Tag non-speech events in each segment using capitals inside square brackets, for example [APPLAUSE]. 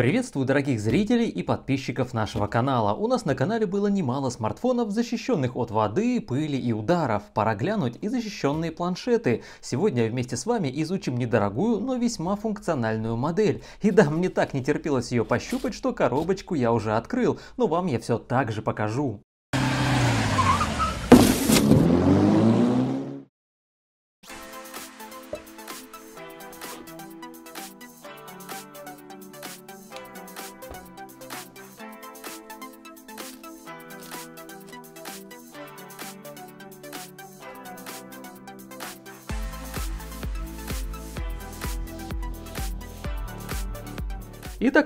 Приветствую дорогих зрителей и подписчиков нашего канала. У нас на канале было немало смартфонов, защищенных от воды, пыли и ударов. Пора глянуть и защищенные планшеты. Сегодня вместе с вами изучим недорогую, но весьма функциональную модель. И да, мне так не терпелось ее пощупать, что коробочку я уже открыл, но вам я все так же покажу.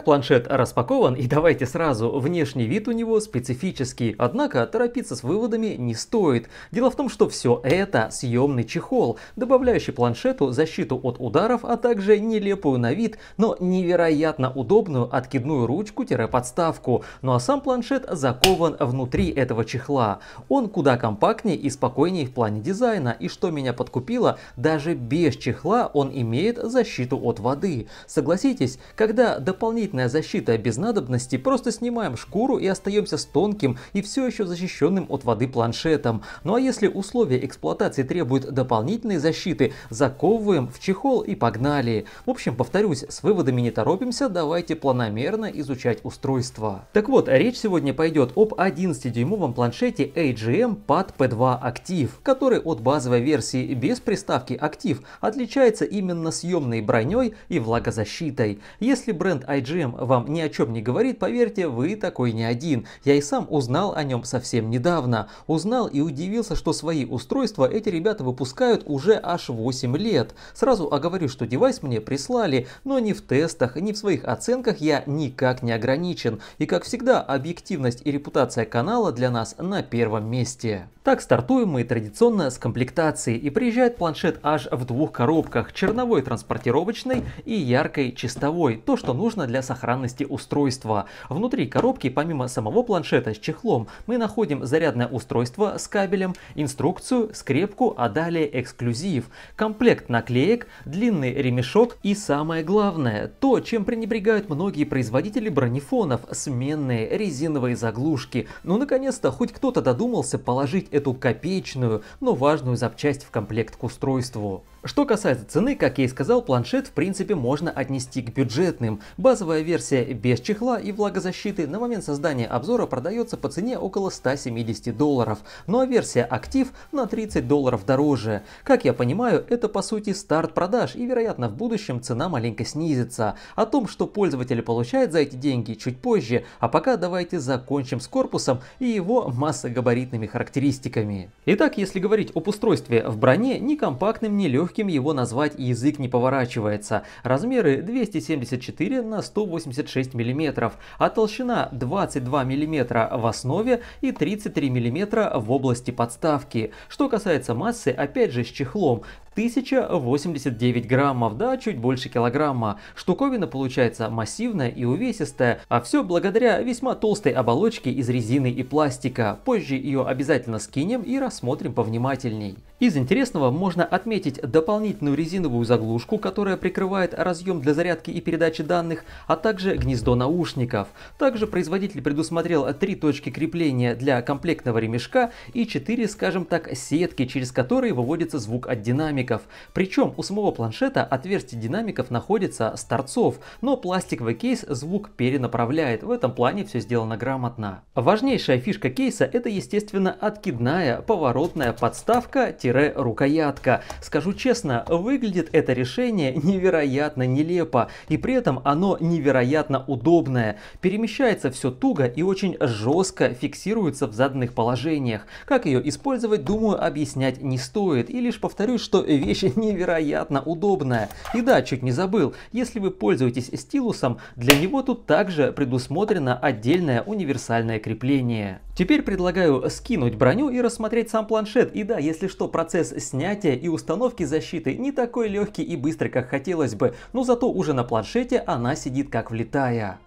планшет распакован, и давайте сразу, внешний вид у него специфический, однако торопиться с выводами не стоит. Дело в том, что все это съемный чехол, добавляющий планшету защиту от ударов, а также нелепую на вид, но невероятно удобную откидную ручку-подставку. Ну а сам планшет закован внутри этого чехла. Он куда компактнее и спокойнее в плане дизайна, и что меня подкупило, даже без чехла он имеет защиту от воды. Согласитесь, когда дополнительно защитная защита, а без надобности просто снимаем шкуру и остаемся с тонким и все еще защищенным от воды планшетом. Ну а если условия эксплуатации требуют дополнительной защиты, заковываем в чехол и погнали. В общем, повторюсь, с выводами не торопимся, давайте планомерно изучать устройство. Так вот, речь сегодня пойдет об 11-дюймовом планшете AGM Pad P2 Active, который от базовой версии без приставки Active отличается именно съемной броней и влагозащитой. Если бренд IGM проблем вам ни о чем не говорит, поверьте, вы такой не один. Я и сам узнал о нем совсем недавно. Узнал и удивился, что свои устройства эти ребята выпускают уже аж 8 лет. Сразу оговорю, что девайс мне прислали, но ни в тестах, ни в своих оценках я никак не ограничен. И как всегда, объективность и репутация канала для нас на первом месте. Так стартуем мы традиционно с комплектации и приезжает планшет аж в двух коробках, черновой транспортировочной и яркой чистовой, то что нужно для самого сохранности устройства. Внутри коробки, помимо самого планшета с чехлом, мы находим зарядное устройство с кабелем, инструкцию, скрепку, а далее эксклюзив, комплект наклеек, длинный ремешок и самое главное, то, чем пренебрегают многие производители бронефонов, сменные резиновые заглушки. Ну наконец-то хоть кто-то додумался положить эту копеечную, но важную запчасть в комплект к устройству. Что касается цены, как я и сказал, планшет в принципе можно отнести к бюджетным. Базовая версия без чехла и влагозащиты на момент создания обзора продается по цене около 170 долларов, ну а версия актив на 30 долларов дороже. Как я понимаю, это по сути старт продаж и вероятно в будущем цена маленько снизится. О том, что пользователи получают за эти деньги чуть позже, а пока давайте закончим с корпусом и его массогабаритными характеристиками. Итак, если говорить об устройстве в броне, ни компактным, ни легким его назвать язык не поворачивается. Размеры 274 на 180 86 мм, а толщина 22 мм в основе и 33 мм в области подставки. Что касается массы, опять же с чехлом, 1089 граммов, да, чуть больше килограмма. Штуковина получается массивная и увесистая, а все благодаря весьма толстой оболочке из резины и пластика. Позже ее обязательно скинем и рассмотрим повнимательней. Из интересного можно отметить дополнительную резиновую заглушку, которая прикрывает разъем для зарядки и передачи данных, а также гнездо наушников. Также производитель предусмотрел три точки крепления для комплектного ремешка и четыре, скажем так, сетки, через которые выводится звук от динамиков. Причем у самого планшета отверстие динамиков находится с торцов, но пластиковый кейс звук перенаправляет. В этом плане все сделано грамотно. Важнейшая фишка кейса это, естественно, откидная поворотная подставка-рукоятка. Скажу честно, выглядит это решение невероятно нелепо, и при этом оно невероятно невероятно удобная. Перемещается все туго и очень жестко фиксируется в заданных положениях. Как ее использовать, думаю, объяснять не стоит. И лишь повторюсь, что вещь [LAUGHS] невероятно удобная. И да, чуть не забыл, если вы пользуетесь стилусом, для него тут также предусмотрено отдельное универсальное крепление. Теперь предлагаю скинуть броню и рассмотреть сам планшет. И да, если что, процесс снятия и установки защиты не такой легкий и быстрый, как хотелось бы, но зато уже на планшете она сидит как влетая.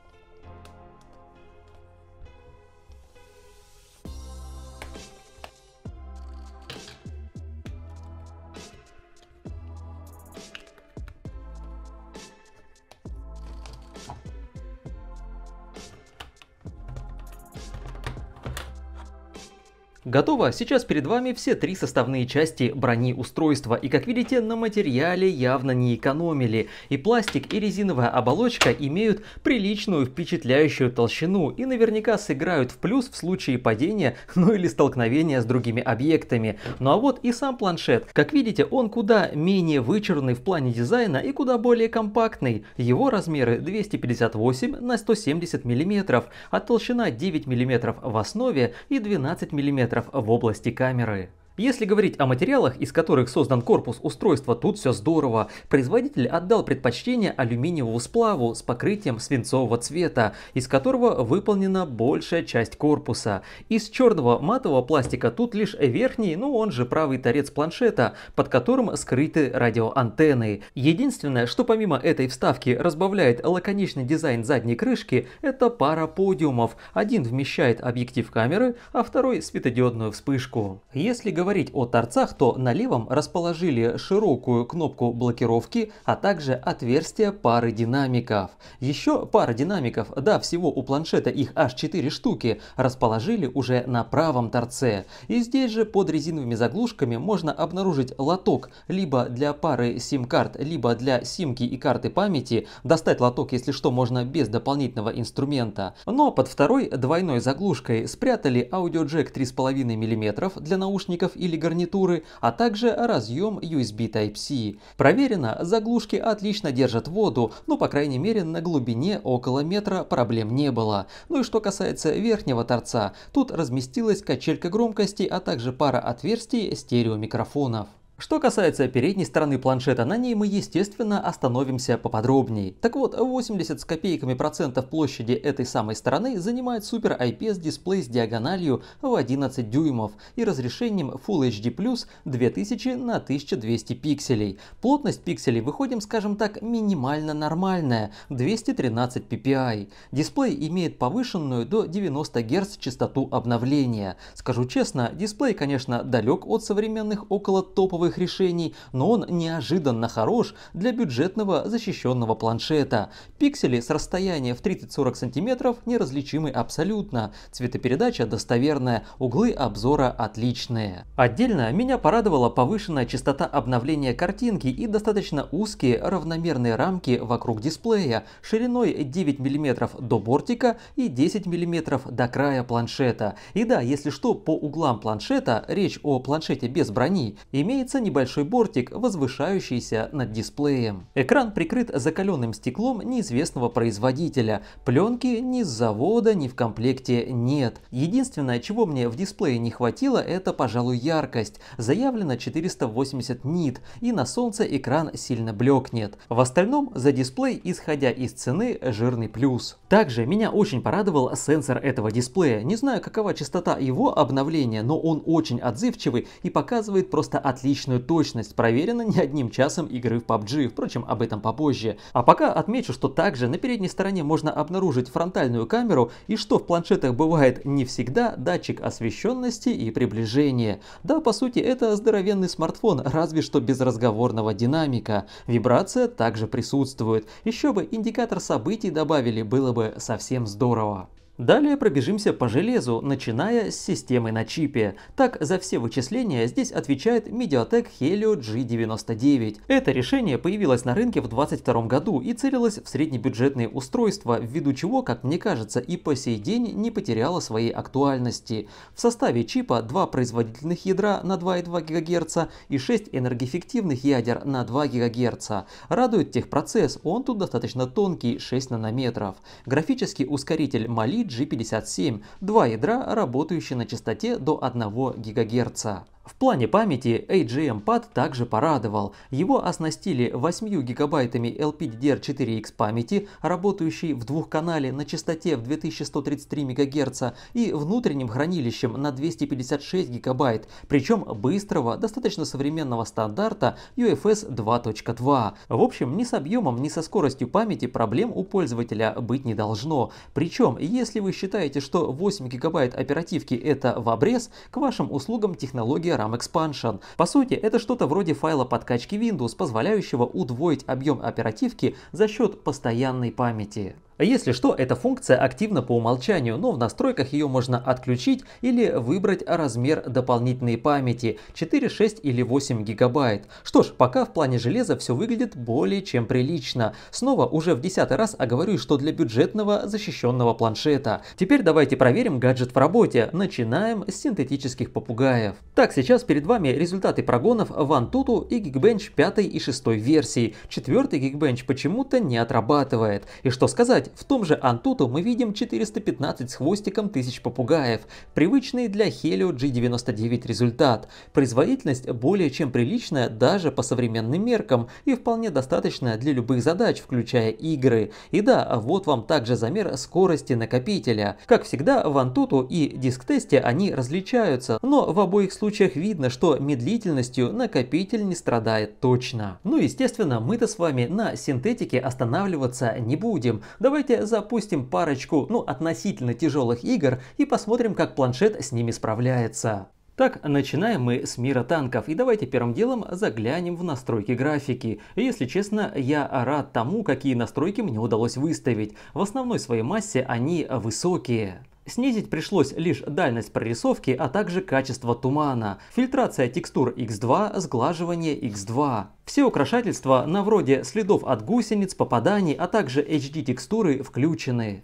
Готово! Сейчас перед вами все три составные части брони устройства, и как видите, на материале явно не экономили, и пластик и резиновая оболочка имеют приличную впечатляющую толщину и наверняка сыграют в плюс в случае падения, [LAUGHS] ну или столкновения с другими объектами. Ну а вот и сам планшет. Как видите, он куда менее вычурный в плане дизайна и куда более компактный. Его размеры 258 на 170 мм, а толщина 9 мм в основе и 12 мм в области камеры. Если говорить о материалах, из которых создан корпус устройства, тут все здорово. Производитель отдал предпочтение алюминиевому сплаву с покрытием свинцового цвета, из которого выполнена большая часть корпуса. Из черного матового пластика тут лишь верхний, ну он же правый торец планшета, под которым скрыты радиоантенны. Единственное, что помимо этой вставки разбавляет лаконичный дизайн задней крышки, это пара подиумов. Один вмещает объектив камеры, а второй светодиодную вспышку. Если говорить говорить о торцах, то на левом расположили широкую кнопку блокировки, а также отверстие пары динамиков. Еще пара динамиков, да, всего у планшета их аж 4 штуки, расположили уже на правом торце. И здесь же под резиновыми заглушками можно обнаружить лоток либо для пары сим-карт, либо для симки и карты памяти. Достать лоток, если что, можно без дополнительного инструмента. Но под второй двойной заглушкой спрятали аудиоджек 3,5 мм для наушников или гарнитуры, а также разъем USB Type-C. Проверено, заглушки отлично держат воду, ну по крайней мере на глубине около метра проблем не было. Ну и что касается верхнего торца, тут разместилась качелька громкости, а также пара отверстий стереомикрофонов. Что касается передней стороны планшета, на ней мы, естественно, остановимся поподробнее. Так вот, 80 с копейками процентов площади этой самой стороны занимает Super IPS дисплей с диагональю в 11 дюймов и разрешением Full HD+, 2000 на 1200 пикселей. Плотность пикселей, выходим, скажем так, минимально нормальная, 213 ppi. Дисплей имеет повышенную до 90 Гц частоту обновления. Скажу честно, дисплей, конечно, далек от современных около топовых новых решений, но он неожиданно хорош для бюджетного защищенного планшета. Пиксели с расстояния в 30-40 см неразличимы абсолютно, цветопередача достоверная, углы обзора отличные. Отдельно меня порадовала повышенная частота обновления картинки и достаточно узкие равномерные рамки вокруг дисплея, шириной 9 мм до бортика и 10 мм до края планшета. И да, если что, по углам планшета, речь о планшете без брони, имеется виднеется небольшой бортик, возвышающийся над дисплеем. Экран прикрыт закаленным стеклом неизвестного производителя. Пленки ни с завода, ни в комплекте нет. Единственное, чего мне в дисплее не хватило, это, пожалуй, яркость. Заявлено 480 нит, и на солнце экран сильно блекнет. В остальном за дисплей, исходя из цены, жирный плюс. Также меня очень порадовал сенсор этого дисплея. Не знаю, какова частота его обновления, но он очень отзывчивый и показывает просто отлично точную точность проверена не одним часом игры в PUBG, впрочем, об этом попозже. А пока отмечу, что также на передней стороне можно обнаружить фронтальную камеру и что в планшетах бывает не всегда, датчик освещенности и приближения. Да, по сути, это здоровенный смартфон, разве что без разговорного динамика. Вибрация также присутствует. Еще бы индикатор событий добавили, было бы совсем здорово. Далее пробежимся по железу, начиная с системы на чипе. Так, за все вычисления здесь отвечает Mediatek Helio G99. Это решение появилось на рынке в 2022 году и целилось в среднебюджетные устройства, ввиду чего, как мне кажется, и по сей день не потеряло своей актуальности. В составе чипа два производительных ядра на 2,2 ГГц и 6 энергоэффективных ядер на 2 ГГц. Радует техпроцесс, он тут достаточно тонкий, 6 нанометров. Графический ускоритель Mali G57, два ядра, работающие на частоте до 1 ГГц. В плане памяти AGM Pad также порадовал. Его оснастили 8 гигабайтами LPDDR4X памяти, работающей в двухканале на частоте в 2133 МГц и внутренним хранилищем на 256 гигабайт, причем быстрого, достаточно современного стандарта UFS 2.2. В общем, ни с объемом, ни со скоростью памяти проблем у пользователя быть не должно. Причем, если вы считаете, что 8 гигабайт оперативки это в обрез, к вашим услугам технология RAM Expansion. По сути, это что-то вроде файла подкачки Windows, позволяющего удвоить объем оперативки за счет постоянной памяти. А если что, эта функция активна по умолчанию, но в настройках ее можно отключить или выбрать размер дополнительной памяти 4, 6 или 8 гигабайт. Что ж, пока в плане железа все выглядит более чем прилично. Снова уже в десятый раз оговорюсь, что для бюджетного защищенного планшета. Теперь давайте проверим гаджет в работе. Начинаем с синтетических попугаев. Так, сейчас перед вами результаты прогонов OneTutu и Geekbench 5 и 6 версии. Четвертый Geekbench почему-то не отрабатывает. И что сказать, продавать. В том же Antutu мы видим 415 с хвостиком тысяч попугаев, привычный для Helio G99 результат. Производительность более чем приличная даже по современным меркам и вполне достаточная для любых задач, включая игры. И да, вот вам также замер скорости накопителя. Как всегда, в Antutu и диск-тесте они различаются, но в обоих случаях видно, что медлительностью накопитель не страдает точно. Ну естественно, мы-то с вами на синтетике останавливаться не будем. Давай Давайте запустим парочку, ну, относительно тяжелых игр и посмотрим, как планшет с ними справляется. Так, начинаем мы с мира танков, и давайте первым делом заглянем в настройки графики. Если честно, я рад тому, какие настройки мне удалось выставить. В основной своей массе они высокие. Снизить пришлось лишь дальность прорисовки, а также качество тумана, фильтрация текстур X2, сглаживание X2. Все украшательства на вроде следов от гусениц, попаданий, а также HD текстуры включены.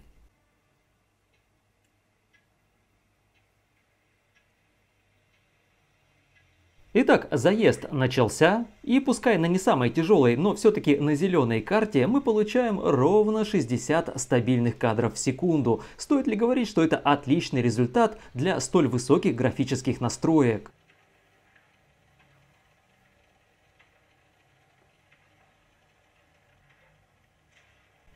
Итак, заезд начался, и пускай на не самой тяжелой, но все-таки на зеленой карте мы получаем ровно 60 стабильных кадров в секунду. Стоит ли говорить, что это отличный результат для столь высоких графических настроек?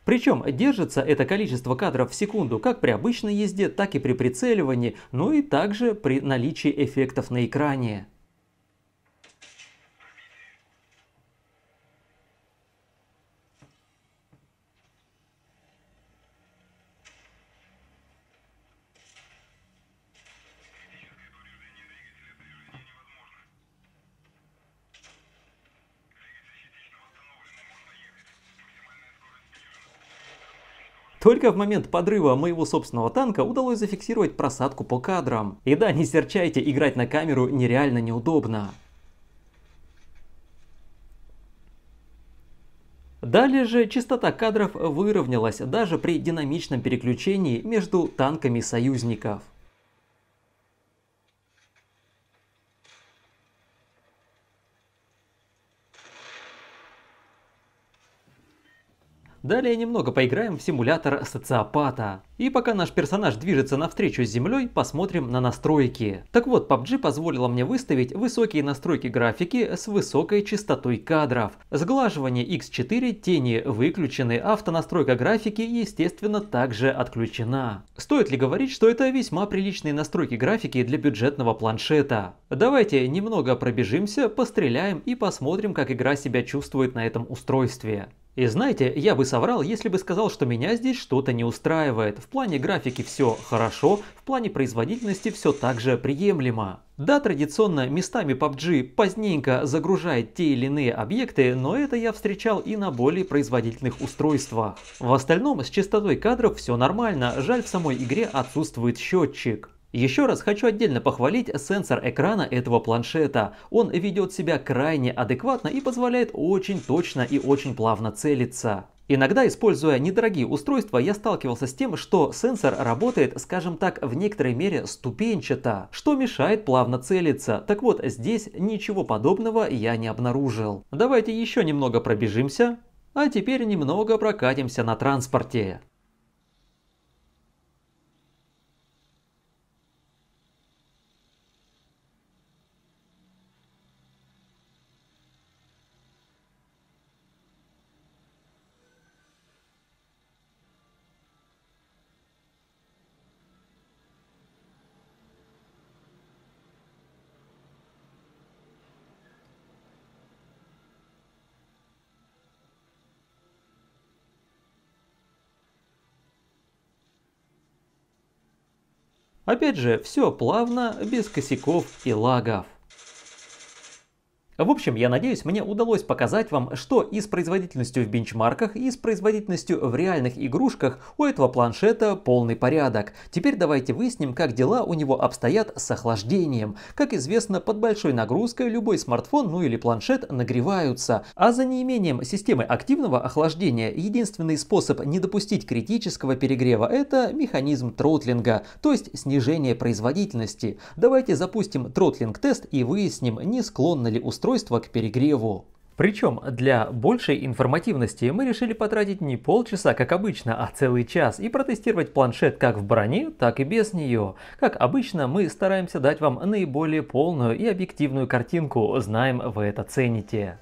Причем держится это количество кадров в секунду как при обычной езде, так и при прицеливании, ну и также при наличии эффектов на экране. Только в момент подрыва моего собственного танка удалось зафиксировать просадку по кадрам. И да, не серчайте, играть на камеру нереально неудобно. Далее же частота кадров выровнялась даже при динамичном переключении между танками союзников. Далее немного поиграем в симулятор социопата. И пока наш персонаж движется навстречу с землей, посмотрим на настройки. Так вот, PUBG позволила мне выставить высокие настройки графики с высокой частотой кадров. Сглаживание X4, тени выключены, автонастройка графики, естественно, также отключена. Стоит ли говорить, что это весьма приличные настройки графики для бюджетного планшета? Давайте немного пробежимся, постреляем и посмотрим, как игра себя чувствует на этом устройстве. И знаете, я бы соврал, если бы сказал, что меня здесь что-то не устраивает. В плане графики все хорошо, в плане производительности все также приемлемо. Да, традиционно местами PUBG поздненько загружает те или иные объекты, но это я встречал и на более производительных устройствах. В остальном с частотой кадров все нормально, жаль в самой игре отсутствует счетчик. Еще раз хочу отдельно похвалить сенсор экрана этого планшета. Он ведет себя крайне адекватно и позволяет очень точно и очень плавно целиться. Иногда, используя недорогие устройства, я сталкивался с тем, что сенсор работает, скажем так, в некоторой мере ступенчато, что мешает плавно целиться. Так вот, здесь ничего подобного я не обнаружил. Давайте еще немного пробежимся, а теперь немного прокатимся на транспорте. Опять же, все плавно, без косяков и лагов. В общем, я надеюсь, мне удалось показать вам, что и с производительностью в бенчмарках, и с производительностью в реальных игрушках у этого планшета полный порядок. Теперь давайте выясним, как дела у него обстоят с охлаждением. Как известно, под большой нагрузкой любой смартфон, ну или планшет нагреваются. А за неимением системы активного охлаждения единственный способ не допустить критического перегрева – это механизм тротлинга, то есть снижение производительности. Давайте запустим тротлинг-тест и выясним, не склонно ли устройство устройство к перегреву. Причем для большей информативности мы решили потратить не полчаса, как обычно, а целый час и протестировать планшет как в броне, так и без нее. Как обычно, мы стараемся дать вам наиболее полную и объективную картинку, знаем вы это цените.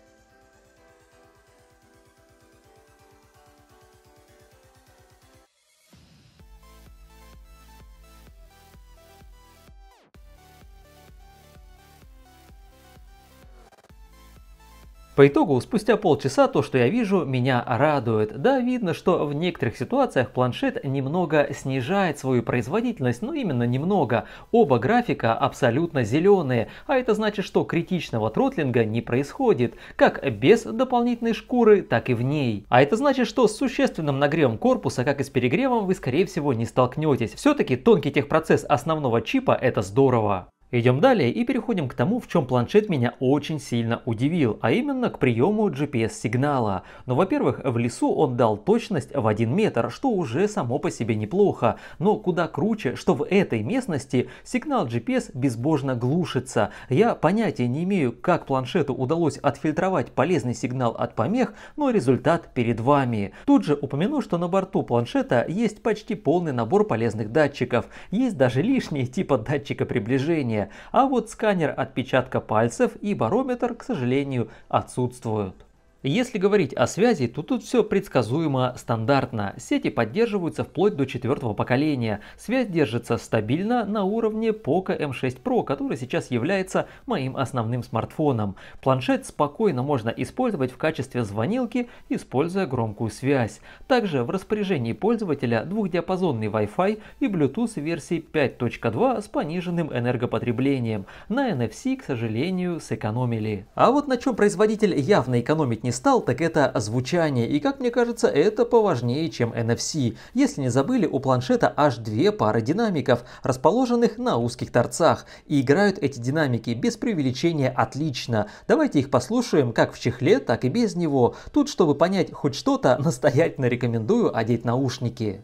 По итогу, спустя полчаса то, что я вижу, меня радует. Да, видно, что в некоторых ситуациях планшет немного снижает свою производительность, но ну, именно немного. Оба графика абсолютно зеленые, а это значит, что критичного тротлинга не происходит, как без дополнительной шкуры, так и в ней. А это значит, что с существенным нагревом корпуса, как и с перегревом, вы скорее всего не столкнетесь. Все-таки тонкий техпроцесс основного чипа это здорово. Идем далее и переходим к тому, в чем планшет меня очень сильно удивил, а именно к приему GPS-сигнала. Но, ну, во-первых, в лесу он дал точность в 1 метр, что уже само по себе неплохо. Но куда круче, что в этой местности сигнал GPS безбожно глушится. Я понятия не имею, как планшету удалось отфильтровать полезный сигнал от помех, но результат перед вами. Тут же упомяну, что на борту планшета есть почти полный набор полезных датчиков. Есть даже лишние типа датчика приближения а вот сканер отпечатка пальцев и барометр, к сожалению, отсутствуют. Если говорить о связи, то тут все предсказуемо стандартно. Сети поддерживаются вплоть до четвертого поколения. Связь держится стабильно на уровне POCO M6 эм Pro, который сейчас является моим основным смартфоном. Планшет спокойно можно использовать в качестве звонилки, используя громкую связь. Также в распоряжении пользователя двухдиапазонный Wi-Fi и Bluetooth версии 5.2 с пониженным энергопотреблением. На NFC, к сожалению, сэкономили. А вот на чем производитель явно экономить не стал, так это звучание, и как мне кажется, это поважнее, чем NFC. Если не забыли, у планшета аж две пары динамиков, расположенных на узких торцах, и играют эти динамики без преувеличения отлично. Давайте их послушаем как в чехле, так и без него. Тут, чтобы понять хоть что-то, настоятельно рекомендую одеть наушники.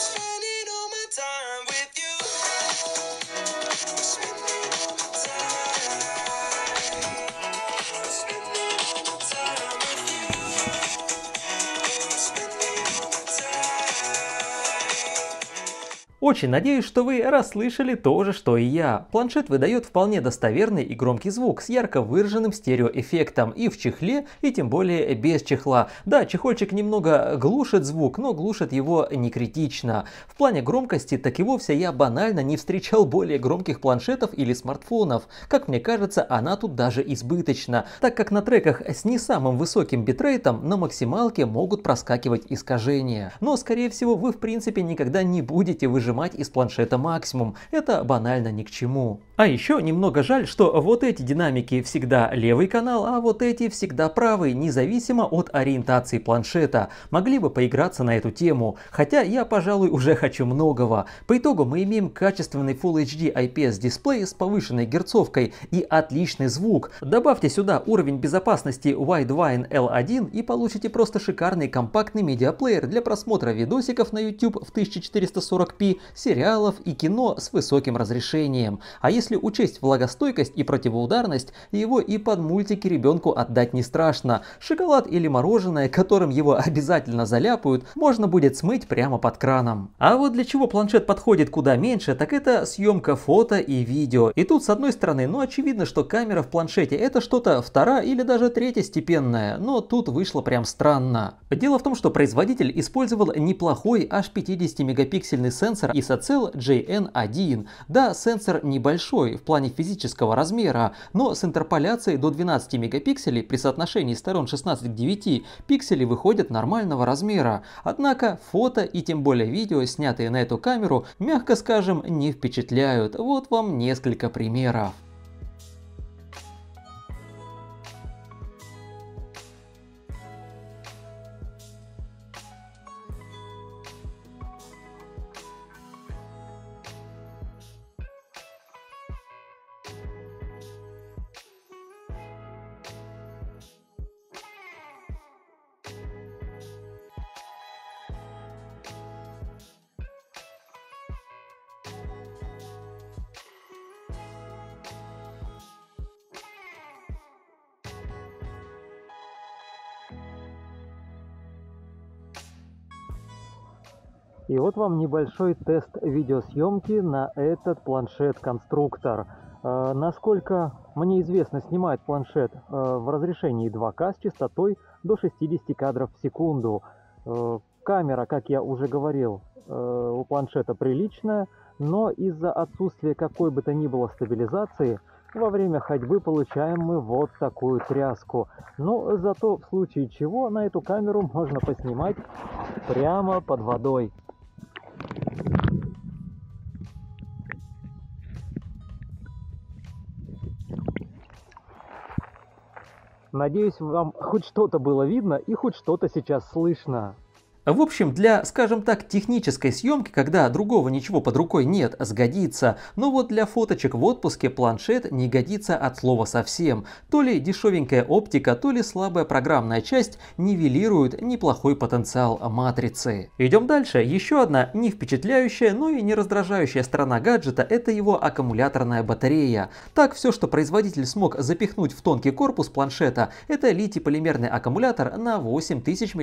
Yes. Очень надеюсь, что вы расслышали то же, что и я. Планшет выдает вполне достоверный и громкий звук с ярко выраженным стереоэффектом и в чехле, и тем более без чехла. Да, чехольчик немного глушит звук, но глушит его не критично. В плане громкости так и вовсе я банально не встречал более громких планшетов или смартфонов. Как мне кажется, она тут даже избыточна, так как на треках с не самым высоким битрейтом на максималке могут проскакивать искажения. Но скорее всего вы в принципе никогда не будете выживать выжимать из планшета максимум, это банально ни к чему. А еще немного жаль, что вот эти динамики всегда левый канал, а вот эти всегда правый, независимо от ориентации планшета. Могли бы поиграться на эту тему, хотя я, пожалуй, уже хочу многого. По итогу мы имеем качественный Full HD IPS дисплей с повышенной герцовкой и отличный звук. Добавьте сюда уровень безопасности Widevine L1 и получите просто шикарный компактный медиаплеер для просмотра видосиков на YouTube в 1440p сериалов и кино с высоким разрешением. А если учесть влагостойкость и противоударность, его и под мультики ребенку отдать не страшно. Шоколад или мороженое, которым его обязательно заляпают, можно будет смыть прямо под краном. А вот для чего планшет подходит куда меньше, так это съемка фото и видео. И тут с одной стороны, ну очевидно, что камера в планшете это что-то вторая или даже третья степенная, но тут вышло прям странно. Дело в том, что производитель использовал неплохой аж 50 мегапиксельный сенсор сенсор ISOCELL JN1. Да, сенсор небольшой в плане физического размера, но с интерполяцией до 12 мегапикселей при соотношении сторон 16 к 9 пиксели выходят нормального размера. Однако фото и тем более видео, снятые на эту камеру, мягко скажем, не впечатляют. Вот вам несколько примеров. вот вам небольшой тест видеосъемки на этот планшет-конструктор. Э, насколько мне известно, снимает планшет э, в разрешении 2К с частотой до 60 кадров в секунду. Э, камера, как я уже говорил, у планшета приличная, но из-за отсутствия какой бы то ни было стабилизации во время ходьбы получаем мы вот такую тряску. Но зато в случае чего на эту камеру можно поснимать прямо под водой. Надеюсь, вам хоть что-то было видно и хоть что-то сейчас слышно. В общем, для, скажем так, технической съемки, когда другого ничего под рукой нет, сгодится. Но вот для фоточек в отпуске планшет не годится от слова совсем. То ли дешевенькая оптика, то ли слабая программная часть нивелируют неплохой потенциал матрицы. Идем дальше. Еще одна не впечатляющая, но и не раздражающая сторона гаджета – это его аккумуляторная батарея. Так, все, что производитель смог запихнуть в тонкий корпус планшета, это литий-полимерный аккумулятор на 8000 мАч.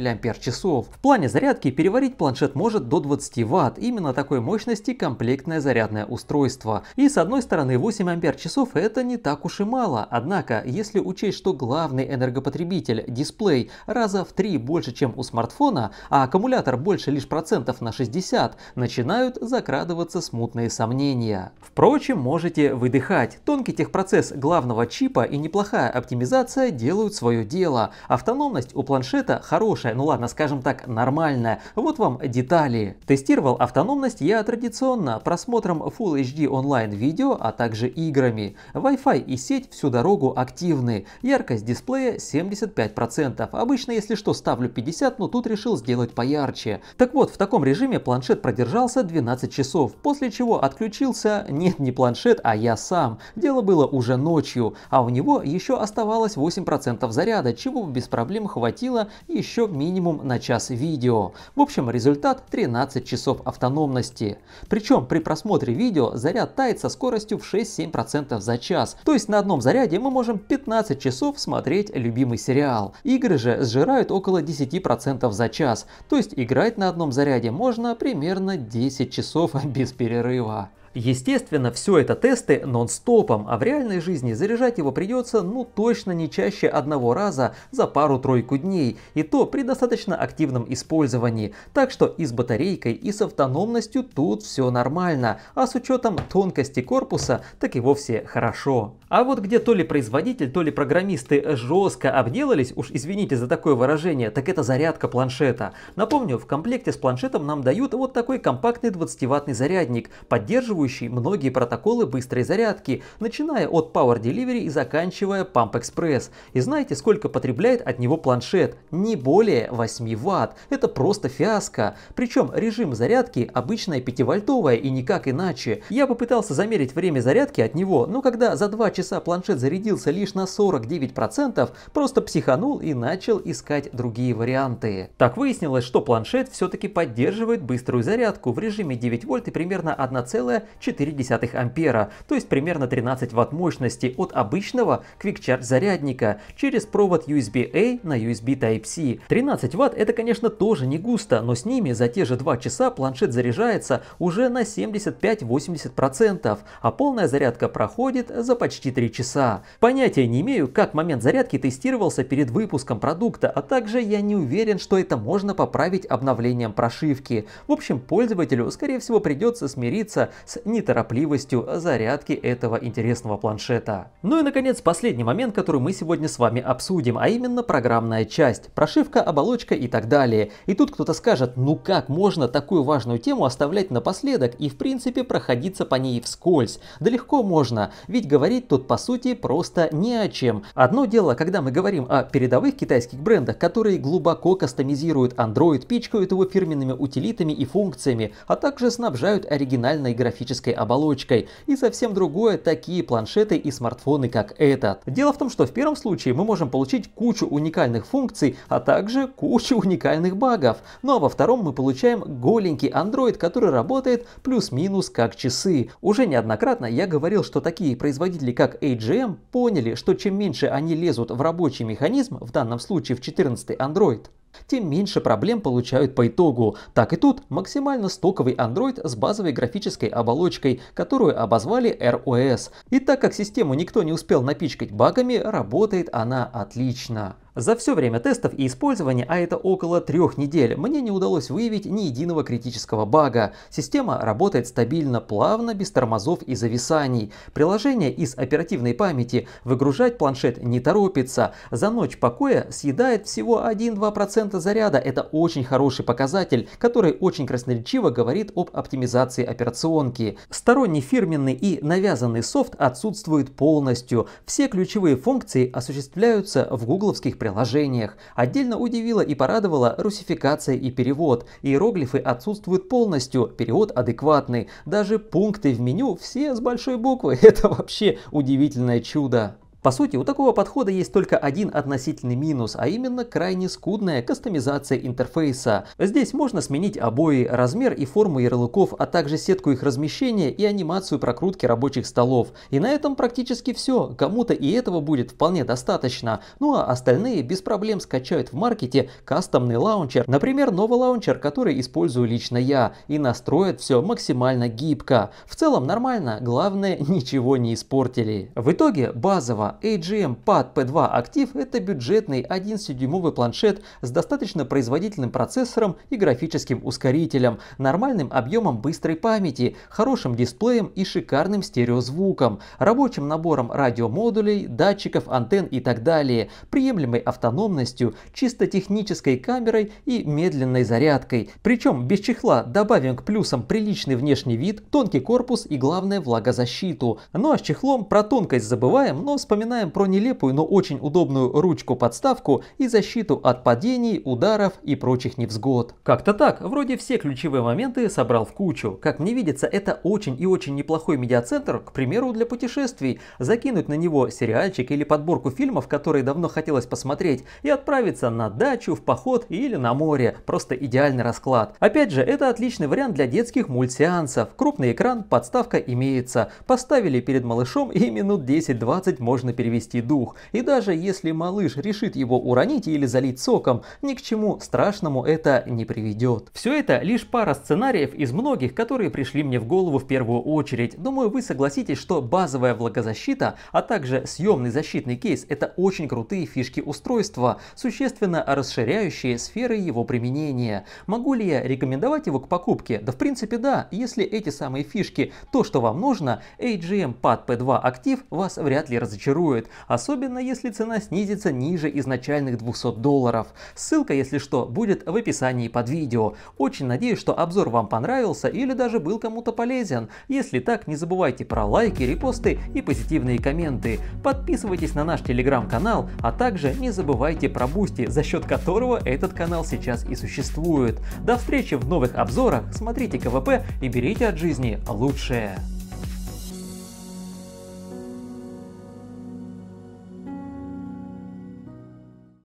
В плане зарядки переварить планшет может до 20 Вт. Именно такой мощности комплектное зарядное устройство. И с одной стороны 8 ампер часов это не так уж и мало. Однако, если учесть, что главный энергопотребитель дисплей раза в 3 больше, чем у смартфона, а аккумулятор больше лишь процентов на 60, начинают закрадываться смутные сомнения. Впрочем, можете выдыхать. Тонкий техпроцесс главного чипа и неплохая оптимизация делают свое дело. Автономность у планшета хорошая, ну ладно, скажем так, нормальная нормально. Вот вам детали. Тестировал автономность я традиционно просмотром Full HD онлайн видео, а также играми. Wi-Fi и сеть всю дорогу активны. Яркость дисплея 75%. Обычно, если что, ставлю 50, но тут решил сделать поярче. Так вот, в таком режиме планшет продержался 12 часов, после чего отключился, нет, не планшет, а я сам. Дело было уже ночью, а у него еще оставалось 8% заряда, чего без проблем хватило еще минимум на час видео видео. В общем, результат 13 часов автономности. Причем при просмотре видео заряд тает со скоростью в 6-7% за час. То есть на одном заряде мы можем 15 часов смотреть любимый сериал. Игры же сжирают около 10% за час. То есть играть на одном заряде можно примерно 10 часов [LAUGHS] без перерыва. Естественно, все это тесты нон-стопом, а в реальной жизни заряжать его придется ну точно не чаще одного раза за пару-тройку дней, и то при достаточно активном использовании. Так что и с батарейкой, и с автономностью тут все нормально, а с учетом тонкости корпуса, так и вовсе хорошо. А вот где то ли производитель, то ли программисты жестко обделались, уж извините за такое выражение, так это зарядка планшета. Напомню, в комплекте с планшетом нам дают вот такой компактный 20-ваттный зарядник, поддерживающий существующие многие протоколы быстрой зарядки, начиная от Power Delivery и заканчивая Pump Express. И знаете, сколько потребляет от него планшет? Не более 8 Вт. Это просто фиаско. Причем режим зарядки обычная 5-вольтовая и никак иначе. Я попытался замерить время зарядки от него, но когда за 2 часа планшет зарядился лишь на 49%, просто психанул и начал искать другие варианты. Так выяснилось, что планшет все-таки поддерживает быструю зарядку в режиме 9 вольт и примерно 1,4 0,4 ампера, то есть примерно 13 ватт мощности от обычного Quick Charge зарядника через провод USB-A на USB Type-C. 13 ватт это конечно тоже не густо, но с ними за те же 2 часа планшет заряжается уже на 75-80%, а полная зарядка проходит за почти 3 часа. Понятия не имею, как момент зарядки тестировался перед выпуском продукта, а также я не уверен, что это можно поправить обновлением прошивки. В общем, пользователю скорее всего придется смириться с с неторопливостью зарядки этого интересного планшета. Ну и наконец последний момент, который мы сегодня с вами обсудим, а именно программная часть, прошивка, оболочка и так далее. И тут кто-то скажет, ну как можно такую важную тему оставлять напоследок и в принципе проходиться по ней вскользь? Да легко можно, ведь говорить тут по сути просто не о чем. Одно дело, когда мы говорим о передовых китайских брендах, которые глубоко кастомизируют Android, пичкают его фирменными утилитами и функциями, а также снабжают оригинальной графической графической оболочкой. И совсем другое такие планшеты и смартфоны, как этот. Дело в том, что в первом случае мы можем получить кучу уникальных функций, а также кучу уникальных багов. Ну а во втором мы получаем голенький Android, который работает плюс-минус как часы. Уже неоднократно я говорил, что такие производители как AGM поняли, что чем меньше они лезут в рабочий механизм, в данном случае в 14 Android, тем меньше проблем получают по итогу. Так и тут максимально стоковый Android с базовой графической оболочкой, которую обозвали ROS. И так как систему никто не успел напичкать багами, работает она отлично. За все время тестов и использования, а это около трех недель, мне не удалось выявить ни единого критического бага. Система работает стабильно, плавно, без тормозов и зависаний. Приложение из оперативной памяти выгружать планшет не торопится. За ночь покоя съедает всего 1-2% заряда. Это очень хороший показатель, который очень красноречиво говорит об оптимизации операционки. Сторонний фирменный и навязанный софт отсутствует полностью. Все ключевые функции осуществляются в гугловских приложениях приложениях. Отдельно удивила и порадовала русификация и перевод. Иероглифы отсутствуют полностью, перевод адекватный. Даже пункты в меню все с большой буквы. [LAUGHS] Это вообще удивительное чудо. По сути, у такого подхода есть только один относительный минус, а именно крайне скудная кастомизация интерфейса. Здесь можно сменить обои, размер и форму ярлыков, а также сетку их размещения и анимацию прокрутки рабочих столов. И на этом практически все, кому-то и этого будет вполне достаточно. Ну а остальные без проблем скачают в маркете кастомный лаунчер, например, новый лаунчер, который использую лично я, и настроят все максимально гибко. В целом нормально, главное [LAUGHS] ничего не испортили. В итоге базово AGM Pad P2 Active – это бюджетный 11-дюймовый планшет с достаточно производительным процессором и графическим ускорителем, нормальным объемом быстрой памяти, хорошим дисплеем и шикарным стереозвуком, рабочим набором радиомодулей, датчиков, антенн и так далее, приемлемой автономностью, чисто технической камерой и медленной зарядкой. Причем без чехла добавим к плюсам приличный внешний вид, тонкий корпус и главное влагозащиту. Ну а с чехлом про тонкость забываем, но вспоминаем вспоминаем про нелепую, но очень удобную ручку-подставку и защиту от падений, ударов и прочих невзгод. Как-то так, вроде все ключевые моменты собрал в кучу. Как мне видится, это очень и очень неплохой медиацентр, к примеру, для путешествий. Закинуть на него сериальчик или подборку фильмов, которые давно хотелось посмотреть, и отправиться на дачу, в поход или на море. Просто идеальный расклад. Опять же, это отличный вариант для детских мультсеансов. Крупный экран, подставка имеется. Поставили перед малышом и минут 10-20 можно можно перевести дух, и даже если малыш решит его уронить или залить соком, ни к чему страшному это не приведет. Все это лишь пара сценариев из многих, которые пришли мне в голову в первую очередь. Думаю, вы согласитесь, что базовая влагозащита, а также съемный защитный кейс – это очень крутые фишки устройства, существенно расширяющие сферы его применения. Могу ли я рекомендовать его к покупке? Да в принципе да, если эти самые фишки – то, что вам нужно, AGM Pad P2 Active вас вряд ли разочарует шокирует, особенно если цена снизится ниже изначальных 200 долларов. Ссылка, если что, будет в описании под видео. Очень надеюсь, что обзор вам понравился или даже был кому-то полезен. Если так, не забывайте про лайки, репосты и позитивные комменты. Подписывайтесь на наш телеграм-канал, а также не забывайте про Бусти, за счет которого этот канал сейчас и существует. До встречи в новых обзорах, смотрите КВП и берите от жизни лучшее.